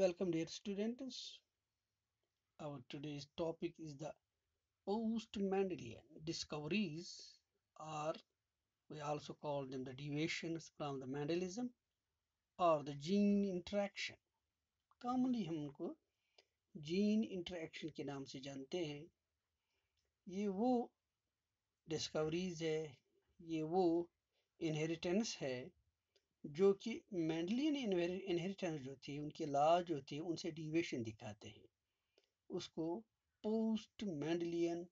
Welcome dear students. Our today's topic is the post-Mendelian discoveries or we also call them the deviations from the Mendelism or the gene interaction. Commonly hum उनको gene interaction ke naam se jante hain ye wo discoveries hai ye wo inheritance hai जो कि मैंडलियन inheritance जो थी उनके लाज जो थे उनसे डिवेशन दिखाते हैं उसको पोस्ट मैंडलियन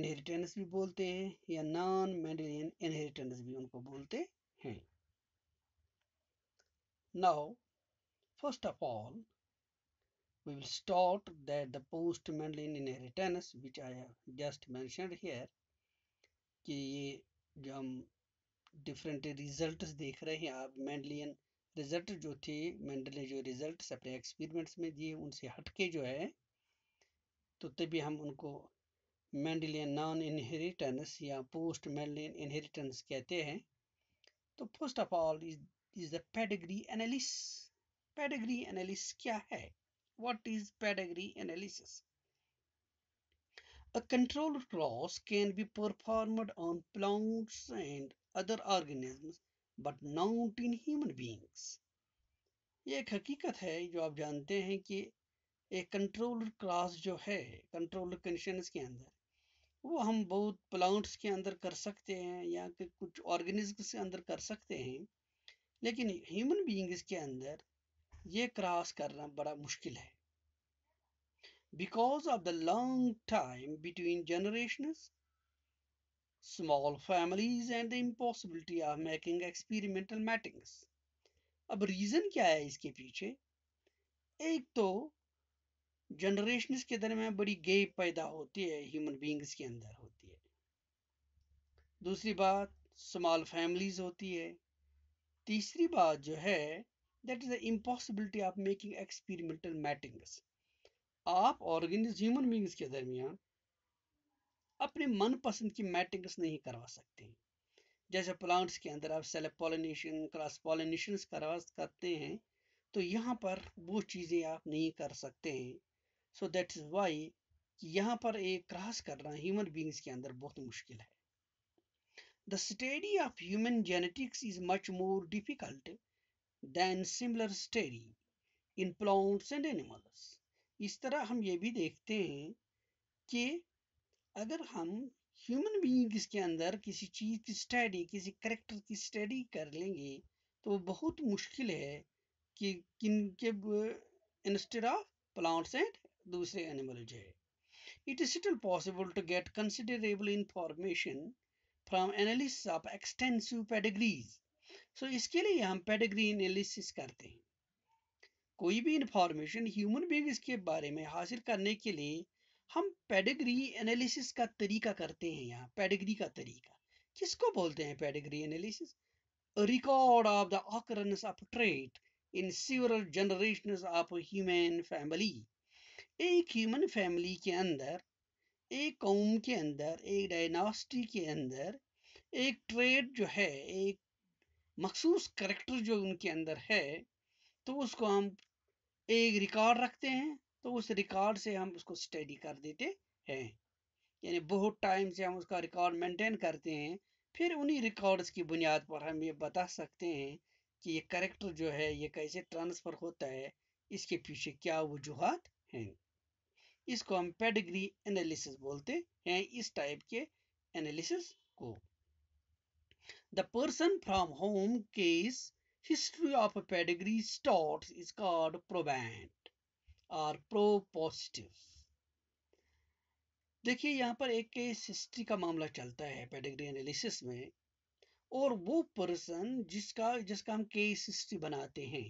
इनहेरिटेंस भी बोलते हैं या नॉन मैंडलियन इनहेरिटेंस भी उनको बोलते हैं now first of all we will start that the post Mendelian inheritance which I just mentioned here कि ये जो हम डिफरेंट रिजल्ट देख रहे हैं आप मैंडलियन रिजल्ट जो थे मैंडल ने जो रिजल्ट अपने एक्सपेरिमेंट्स में दिए उनसे हटके जो है तो तभी हम उनको मैंडलियन नॉन इनहेरिटेंस या पोस्ट मैंडलियन इनहेरिटेंस कहते हैं तो first of all is is the pedigree analysis pedigree analysis क्या है what is pedigree analysis a control cross can be performed on plants and other organism but not in human beings ये एक हकीकत है जो आप जानते हैं कि एक कंट्रोल क्लास जो है कंट्रोल कंडीशन के अंदर वो हम बहुत प्लांट्स के अंदर कर सकते हैं या कि कुछ ऑर्गेनिज्म के अंदर कर सकते हैं लेकिन ह्यूमन बींग्स के अंदर ये क्रॉस करना बड़ा मुश्किल है because of the long time between generation small families and the impossibility of making experimental mattings. अब रीजन क्या है इसके पीछे एक तो जनरेशन के दरमियान बड़ी गेप पैदा होती है ह्यूमन बींग्स के अंदर होती है दूसरी बात स्मॉल फैमिलीज होती है तीसरी बात जो है that is the impossibility of making experimental matings आप ऑर्गेनिज ह्यूमन बींग्स के दरमियान अपने मनपसंद की मैटिंग्स नहीं करवा सकते जैसे प्लांट्स के अंदर आप सेल पॉलिनेशन क्रॉस पॉलिनेशन करवा करते हैं तो यहाँ पर वो चीज़ें आप नहीं कर सकते हैं सो दैट इज़ वाई कि यहाँ पर एक क्रॉस करना ह्यूमन बींग्स के अंदर बहुत मुश्किल है the study of human genetics is much more difficult than similar study in plants and animals इस तरह हम ये भी देखते हैं कि अगर हम ह्यूमन बीइंग्स के अंदर किसी चीज़ की स्टडी किसी करेक्टर की स्टडी कर लेंगे तो बहुत मुश्किल है कि किन के इंस्टेड ऑफ प्लांट्स एंड दूसरे एनिमल जो है it is still possible to get considerable information from analysis of extensive pedigrees so इसके लिए हम पेडिग्री एनालिसिस करते हैं कोई भी इंफॉर्मेशन ह्यूमन बींग्स के बारे में हासिल करने के लिए हम पेडिग्री एनालिसिस का तरीका करते हैं यहाँ पेडिग्री का तरीका किसको बोलते हैं pedigree analysis record of the occurrence of trait in several generation of human family एक ह्यूमन फैमिली के अंदर एक कौम के अंदर एक डायनास्टी के अंदर एक ट्रेड जो है एक मखसूस करेक्टर जो उनके अंदर है तो उसको हम एक रिकॉर्ड रखते हैं तो उस रिकॉर्ड से हम उसको स्टडी कर देते हैं यानी बहुत टाइम से हम उसका रिकॉर्ड मेंटेन करते हैं फिर उन्हीं रिकॉर्ड्स की बुनियाद पर हम ये बता सकते हैं कि ये करेक्टर जो है ये कैसे ट्रांसफ़र होता है इसके पीछे क्या वजूहत हैं इसको हम पेडिग्री एनालिसिस बोलते हैं इस टाइप के एनालिसिस को the person from whom case history of pedigree start is called proband or propositus देखिए यहाँ पर एक केस हिस्ट्री का मामला चलता है पेडिग्री एनालिसिस में और वो पर्सन जिसका जिसका हम केस हिस्ट्री बनाते हैं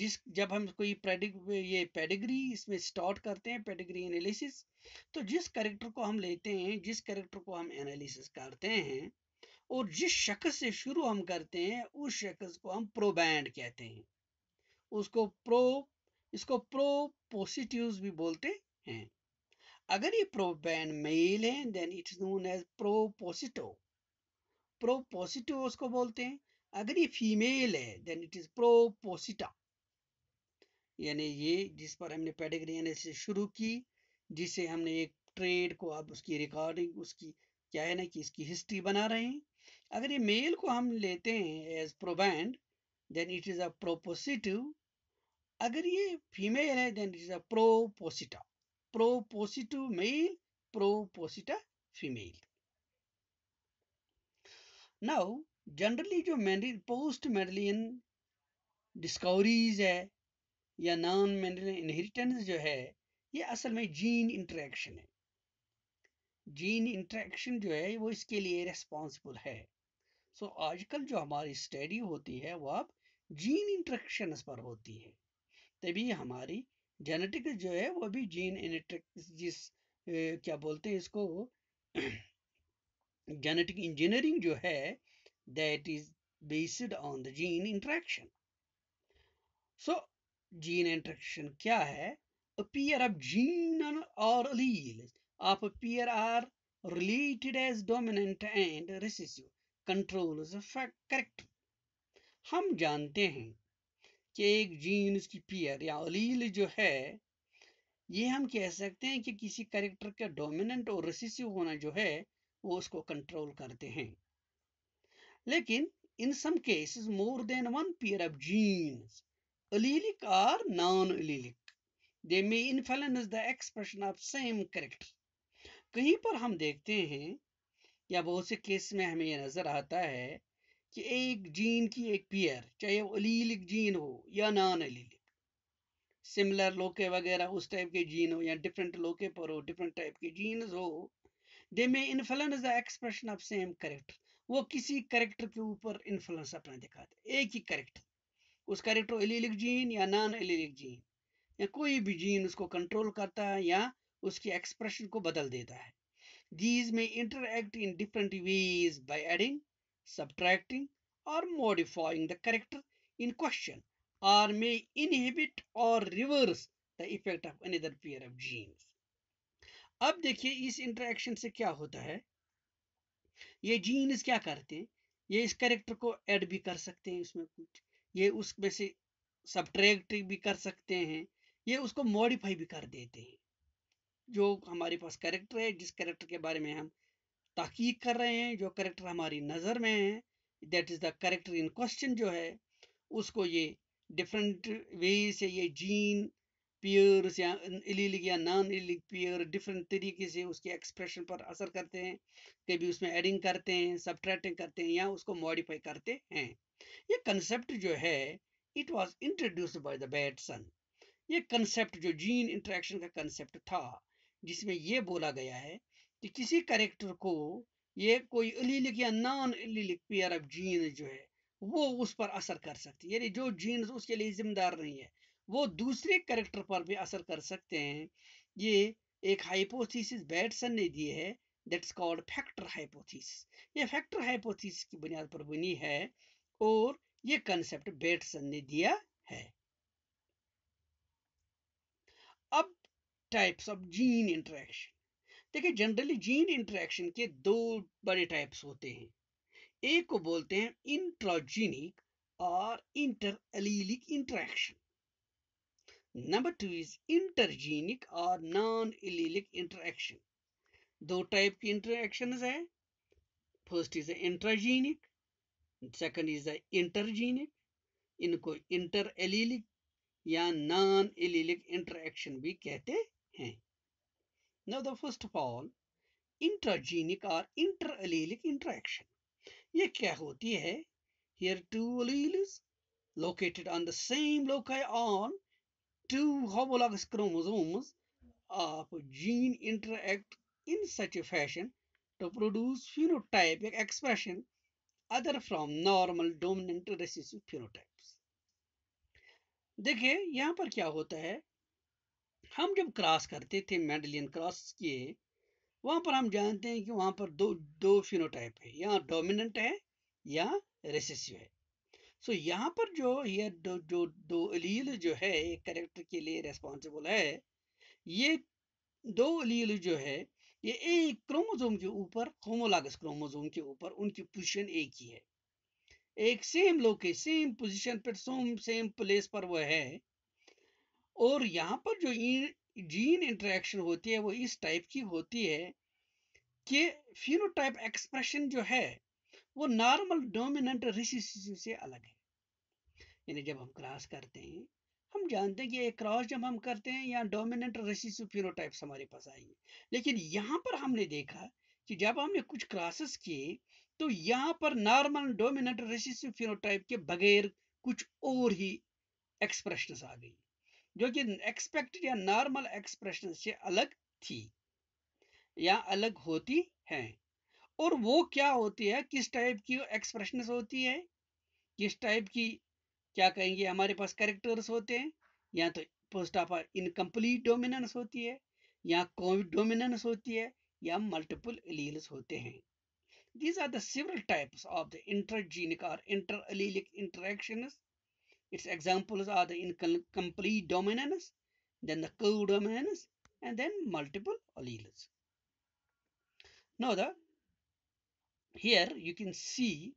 जिस जब हम कोई पेडिग ये पेडिग्री इसमें स्टार्ट करते हैं पेडिग्री एनालिसिस तो जिस करेक्टर को हम लेते हैं जिस करेक्टर को हम एनालिसिस करते हैं और जिस शख्स से शुरू हम करते हैं उस शख्स को हम प्रोबैंड कहते हैं उसको प्रो इसको प्रोपोसिटिव्स भी बोलते हैं अगर ये प्रोबैन मेल है then it is known as proposito proposito उसको बोलते हैं अगर ये फीमेल है देन इट इज प्रोपोसिटा यानी ये जिस पर हमने पेडिग्री एनालिसिस शुरू की जिसे हमने एक ट्रेड को अब उसकी रिकॉर्डिंग उसकी क्या है ना कि इसकी हिस्ट्री बना रहे हैं अगर ये मेल को हम लेते हैं as proband then it is a propositus अगर ये फीमेल है then is a proposita propositus male proposita female now generally जो मेंडल पोस्ट मेडलियन डिस्कवरीज है या नॉन मेंडलियन इनहेरिटेंस जो है ये असल में जीन इंटरेक्शन है जीन इंटरेक्शन जो है वो इसके लिए रेस्पॉन्सिबल है सो so, आजकल जो हमारी स्टडी होती है वो अब जीन इंटरेक्शन पर होती है तभी हमारी जेनेटिक जो है वो भी जीन इनेट्रिक जिस ए, क्या बोलते हैं इसको जेनेटिक इंजीनियरिंग जो है that is based on the gene interaction so gene interaction क्या है a ऑफ जीन और or alleles of a pair are related as dominant and recessive controls correct हम जानते हैं कि एक जीन इसकी पियर या अलील जो है ये हम कह सकते हैं कि किसी करेक्टर का डोमिनेंट और रसीसिव होना जो है वो उसको कंट्रोल करते हैं लेकिन in some cases more than one pair of genes allelic और non allelic they may influence the expression of same character कहीं पर हम देखते हैं या बहुत से केस में हमें यह नजर आता है कि एक जीन की एक पेयर चाहे वो अलीलिक जीन हो या नॉन अलीलिक सिमिलर लोके वगैरह उस टाइप के जीन हो या डिफरेंट लोके पर हो डिफरेंट टाइप के जीन हो they may influence the expression of same character वो किसी करेक्टर के ऊपर इन्फ्लुएंस अपना दिखाते एक ही करेक्टर उस करेक्टर एलिलिक जीन या नॉन एलिलिक जीन या कोई भी जीन उसको कंट्रोल करता है या उसकी एक्सप्रेशन को बदल देता है these may interact in different ways by adding subtracting, or modifying the character in question or may inhibit or reverse the effect of another pair of genes अब देखिए इस इंटरेक्शन से क्या होता है ये जीन्स क्या करते हैं ये इस करेक्टर को ऐड भी कर सकते हैं इसमें कुछ ये उसमें से सब्ट्रैक्ट भी कर सकते हैं ये उसको मॉडिफाई भी कर देते हैं जो हमारे पास करेक्टर है जिस करेक्टर के बारे में हम तहकीक कर रहे हैं जो करेक्टर हमारी नज़र में है that is the character in question जो है उसको ये डिफरेंट वे से ये जीन पियर्स या इलीलिक या नॉन इलीलिक पियर डिफरेंट तरीके से उसके एक्सप्रेशन पर असर करते हैं कभी उसमें एडिंग करते हैं सब्ट्रैक्टिंग करते हैं या उसको मॉडिफाई करते हैं ये कंसेप्ट जो है it was introduced by the Bateson ये कंसेप्ट जो जीन इंट्रैक्शन का कंसेप्ट था जिसमें ये बोला गया है कि किसी करेक्टर को ये कोई अलीलिक या non allelic pair of gene जो है वो उस पर असर कर सकती है यानी जो जीन्स उसके लिए जिम्मेदार नहीं है वो दूसरे करेक्टर पर भी असर कर सकते हैं ये एक हाइपोथीसिस बैटसन ने दी है दैट्स कॉल्ड फैक्टर हाइपोथीसिस ये फैक्टर हाइपोथीसिस की बुनियाद पर बनी है और ये कंसेप्ट बैटसन ने दिया है अब टाइप्स ऑफ जीन इंटरेक्शन देखिए जनरली जीन इंटरेक्शन के दो बड़े टाइप्स होते हैं एक को बोलते हैं इंट्राजीनिक और inter allelic interaction number two is intergenic और नॉन अलीलिक इंटरेक्शन दो टाइप की इंटरेक्शन है first is intragenic second is intergenic इनको इंटर एलीलिक या नॉन एलीलिक इंटरेक्शन भी कहते हैं Now, the first of all, intergenic or interallelic interaction interaction ये क्या होती है here two alleles located on the same loci on two homologous chromosomes of gene interact in such a fashion to produce phenotypic expression other from normal dominant recessive phenotypes देखिए यहाँ पर क्या होता है हम जब क्रॉस करते थे मेडलियन क्रॉस किए वहाँ पर हम जानते हैं कि वहाँ पर दो दो फिनोटाइप है या डोमिनेंट है या रेसिसिव है सो so, यहाँ पर जो ये दो जो दो अलील जो है एक करेक्टर के लिए रेस्पॉन्सिबल है ये दो अलील जो है ये एक क्रोमोजोम के ऊपर होमोलागस क्रोमोजोम के ऊपर उनकी पोजीशन एक ही है एक सेम लोके सेम पोजीशन पर सोम सेम प्लेस पर वह है और यहाँ पर जो जीन इंटरेक्शन होती है वो इस टाइप की होती है कि फिनोटाइप एक्सप्रेशन जो है वो नॉर्मल डोमिनेंट रिसिस से अलग है यानी जब हम क्रॉस करते हैं हम जानते हैं कि एक क्रॉस जब हम करते हैं यहाँ डोमिनेंट रिसिस फिनोटाइप्स हमारे पास आएंगे लेकिन यहाँ पर हमने देखा कि जब हमने कुछ क्रॉसेस किए तो यहाँ पर नॉर्मल डोमिनेंट रिसिस फिनोटाइप के बगैर कुछ और ही एक्सप्रेशन आ गई जो कि एक्सपेक्टेड या नॉर्मल एक्सप्रेशन से अलग थी या अलग होती हैं और वो क्या होती है किस टाइप की एक्सप्रेशन होती है किस टाइप की क्या कहेंगे हमारे पास करेक्टर्स होते हैं या तो पोस्ट ऑफ इनकम्प्लीट डोमिनेंस होती है या कोविड डोमिनेंस होती है या मल्टीपल एलील्स होते हैं these are several types of the intergenic और inter allelic interactions Its examples are the incomplete dominants, then the codominants, and then multiple alleles. Now the here you can see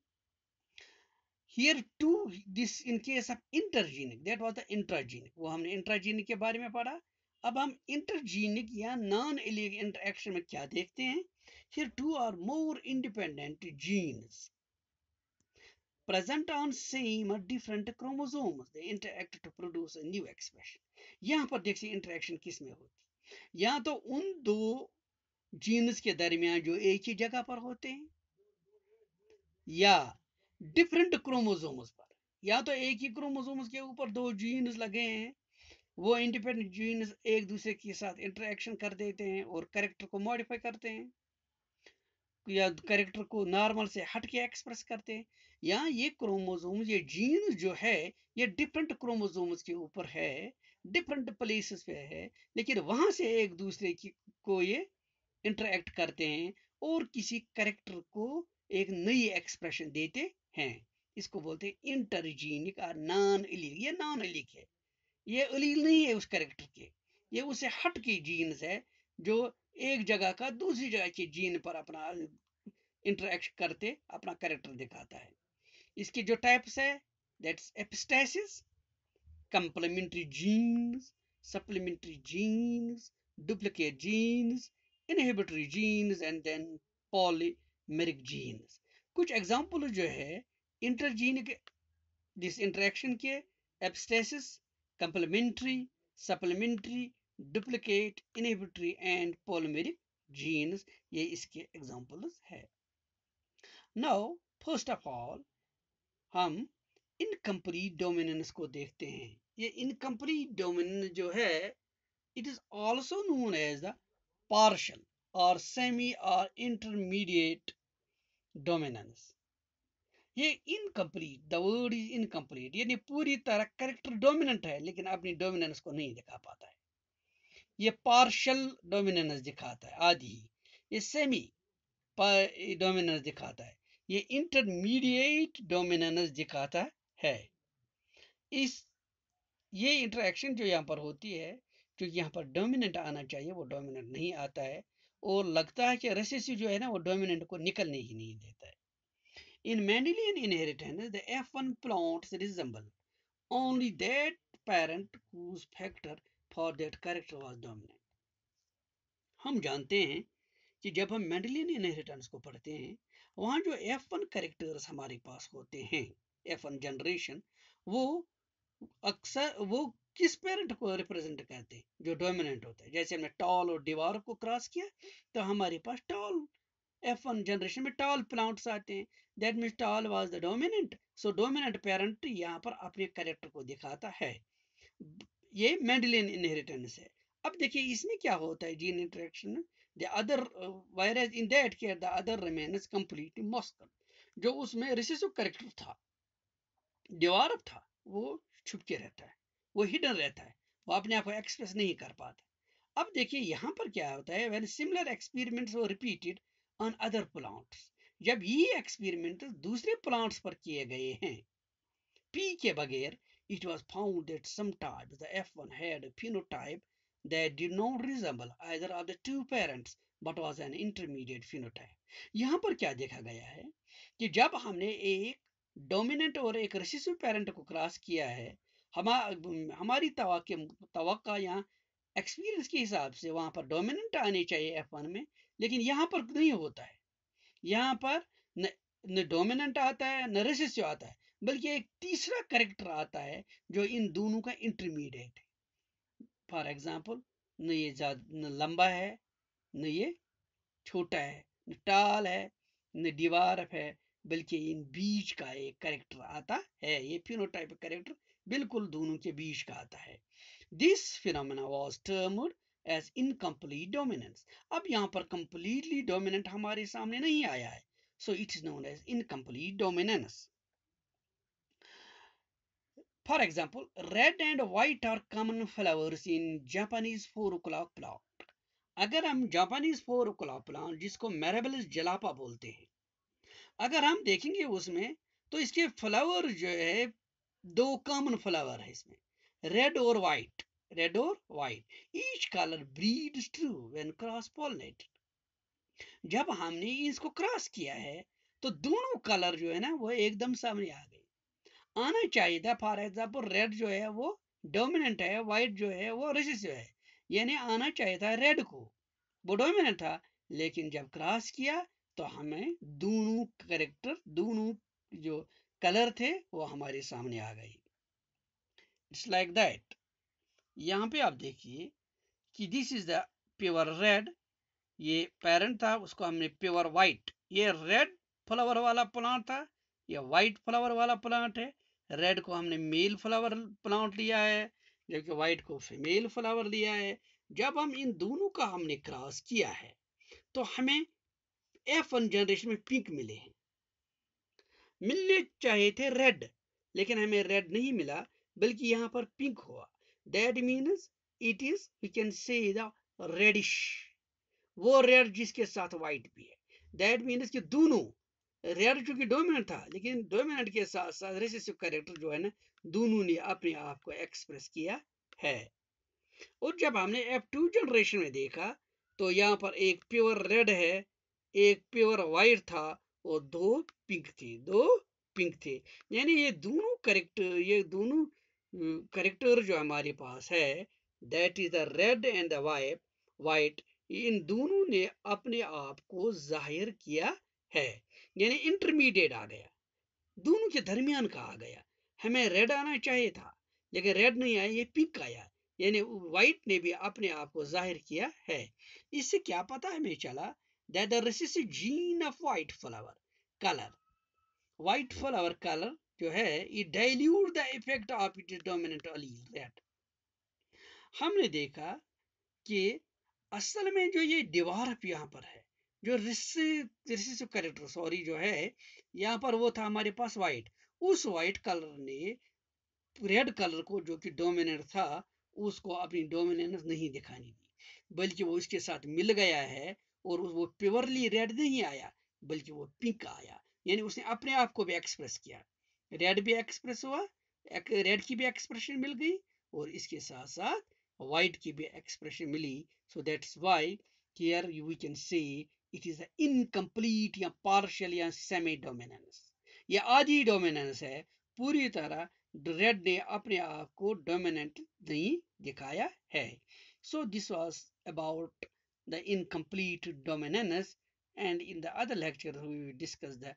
here two this in case of intergenic that was the intragenic wo humne intragenic ke bare mein padha ab hum intergenic ya non allelic interaction mein kya dekhte hain here two or more independent genes present on same or different chromosomes they interact to produce a new expression पर देखिए interaction किस में होती या तो उन दो jeans के दरमियान जो एक ही जगह पर होते हैं या डिफरेंट क्रोमोजोम्स पर या तो एक ही क्रोमोजोम्स के ऊपर दो जीन्स लगे हैं वो इंडिपेंडेंट जीन्स एक दूसरे के साथ इंटरेक्शन कर देते हैं और करेक्टर को मॉडिफाई करते हैं या करेक्टर को नॉर्मल से हट के एक्सप्रेस करते हैं या ये क्रोमोजोम ये जीन जो है ये डिफरेंट क्रोमोजोम्स के ऊपर है डिफरेंट प्लेसेस पे है लेकिन वहां से एक दूसरे की को ये इंटरेक्ट करते हैं और किसी करेक्टर को एक नई एक्सप्रेशन देते हैं इसको बोलते हैं इंटरजीनिक और नॉन अलील ये नॉन अलीक है ये अलील नहीं है उस करेक्टर के ये उसे हट के जीन्स है जो एक जगह का दूसरी जगह के जीन पर अपना इंटरेक्ट करते अपना करेक्टर दिखाता है इसके जो टाइप्स है that's epistasis complementary genes supplementary genes duplicate genes inhibitory genes and then polymeric genes कुछ एग्जाम्पल जो है इंटरजीन के दिस इंटरेक्शन के epistasis complementary supplementary duplicate inhibitory and polymeric genes ये इसके एग्जाम्पल्स है नाउ फर्स्ट ऑफ ऑल हम incomplete dominance को देखते हैं ये इनकम्प्लीट डोमिनेंस जो है it is also known as the partial और सेमी और इंटरमीडिएट डोमिनेंस ये incomplete the word is incomplete यानी पूरी तरह करेक्टर डोमिनेंट है लेकिन अपनी डोमिनेंस को नहीं दिखा पाता है ये पार्शल डोमिनेंस दिखाता है आधी ये सेमी डोमिनेंस दिखाता है ये इंटरमीडिएट डोमिनेंस दिखाता है इस ये इंटरेक्शन जो यहाँ पर होती है जो यहाँ पर डोमिनेंट आना चाहिए वो डोमिनेंट नहीं आता है और लगता है कि रेसेसिव जो है ना वो डोमिनेंट को निकलने ही नहीं देता है In Mendelian inheritance, the F1 plots resemble only that parent whose factor for that character was dominant. हम जानते हैं कि जब हम मैंडलियन इनहेरिटेंस को पढ़ते हैं वहाँ जो एफ वन करेक्टर्स हमारे पास होते हैं एफ वन जनरेशन वो अक्सर वो किस पेरेंट को रिप्रेजेंट करते हैं जो डोमिनेंट होता है जैसे हमने टॉल और दीवार को क्रॉस किया तो हमारे पास टॉल एफ वन जनरेशन में टॉल प्लांट्स आते हैं that means tall was the dominant so dominant parent यहाँ पर अपने करेक्टर को दिखाता है ये मेंडलियन इनहेरिटेंस है अब देखिए इसमें क्या होता है जीन इंटरेक्शन में the other virus in that care the other remains complete masked जो उसमें रिसेसिव करेक्टर था दीवार था वो छुप के रहता है वो हिडन रहता है वो अपने आप को एक्सप्रेस नहीं कर पाता अब देखिए यहाँ पर क्या होता है वेन सिमिलर एक्सपेरिमेंट्स वो रिपीटेड ऑन अदर प्लांट्स जब ये एक्सपेरिमेंट दूसरे प्लांट्स पर किए गए हैं पी के बगैर it was found that sometimes the F1 had a phenotype They did not resemble either of the two parents but was an intermediate phenotype. यहाँ पर क्या देखा गया है कि जब हमने एक डोमिनेंट और एक रिसेसिव पेरेंट को क्रॉस किया है हमा हमारी तवक्का यहाँ एक्सपीरियंस के हिसाब से वहां पर डोमिनेंट आने चाहिए एफ वन में लेकिन यहाँ पर नहीं होता है यहाँ पर न, डोमिनेंट आता है न रेसिसिव आता है बल्कि एक तीसरा करेक्टर आता है जो इन दोनों का इंटरमीडिएट है फॉर एग्जाम्पल न ये न लंबा है न ये छोटा है न टाल है न दीवार है बल्कि इन बीच का एक करेक्टर आता है ये फिनोटाइप करेक्टर बिल्कुल दोनों के बीच का आता है this phenomena was termed as incomplete dominance अब यहाँ पर कंप्लीटली डोमिनेंट हमारे सामने नहीं आया है so it is known as incomplete dominance For example, red and white are common flowers in Japanese four o'clock plant. अगर हम जापानीज फोर ओक्लॉक प्लांट जिसको मेरेबलिस जलापा बोलते हैं अगर हम देखेंगे उसमें तो इसके फ्लावर जो है दो कॉमन फ्लावर है इसमें रेड और वाइट रेड और white each colour breed true when cross pollinated जब हमने इसको क्रॉस किया है तो दोनों कलर जो है ना वो एकदम सामने आ गए आना चाहिए था फॉर एग्जाम्पल रेड जो है वो डोमिनेंट है वाइट जो है वो रिसेसिव है यानी आना चाहिए था रेड को वो डोमिनेंट था लेकिन जब क्रॉस किया तो हमें दोनों करेक्टर दोनों जो कलर थे वो हमारे सामने आ गए इट्स लाइक दैट यहाँ पे आप देखिए कि this is the pure red ये पेरेंट था उसको हमने प्योर वाइट ये रेड फ्लावर वाला प्लांट था ये वाइट फ्लावर वाला प्लांट है रेड को हमने मेल फ्लावर प्लांट लिया है जबकि वाइट को फीमेल फ्लावर लिया है जब हम इन दोनों का हमने क्रॉस किया है तो हमें एफ वन जनरेशन में पिंक मिले हैं मिलने चाहे थे रेड लेकिन हमें रेड नहीं मिला बल्कि यहाँ पर पिंक हुआ that means it is we can say the reddish वो रेड जिसके साथ वाइट भी है दैट मीन्स कि दोनों रेड चूंकि डोमिनेंट था लेकिन डोमिनेंट के साथ साथ रिसेसिव कैरेक्टर जो है ना दोनों ने अपने आप को एक्सप्रेस किया है और जब हमने एफ टू जनरेशन में देखा तो यहाँ पर एक प्योर रेड है एक प्योर वाइट था और दो पिंक थी दो पिंक थे यानी ये दोनों करेक्टर ये दोनों करेक्टर हम्म, जो हमारे पास है that is the red and the white white इन दोनों ने अपने आप को जाहिर किया है यानी इंटरमीडिएट आ गया दोनों के दरमियान का आ गया हमें रेड आना चाहिए था लेकिन रेड नहीं आया ये पिंक आया यानी वाइट ने भी अपने आप को जाहिर किया है इससे क्या पता हमें चला that the gene of white flower colour white flower colour जो है ये dilute the effect of it dominant allele red हमने देखा कि असल में जो ये दीवार यहाँ पर है जो रिसेसिव कैरेक्टर सॉरी जो है यहाँ पर वो था हमारे पास वाइट उस वाइट कलर ने रेड कलर को जो कि डोमिनेंट था उसको अपनी डोमिनेंस नहीं दिखानी दी बल्कि वो इसके साथ मिल गया है और वो प्योरली रेड नहीं आया बल्कि वो पिंक आया यानी उसने अपने आप को भी एक्सप्रेस किया रेड भी एक्सप्रेस हुआ एक रेड की भी एक्सप्रेशन मिल गई और इसके साथ साथ व्हाइट की भी एक्सप्रेशन मिली so that's why here you we can see it an या partial, या semi-dominance. या आधी dominance है पूरी तरह red ने अपने आप को डोमिनेंट नहीं दिखाया है so this the incomplete dominance and in the other lecture we will discuss the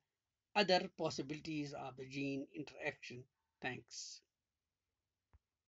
other possibilities of the gene interaction thanks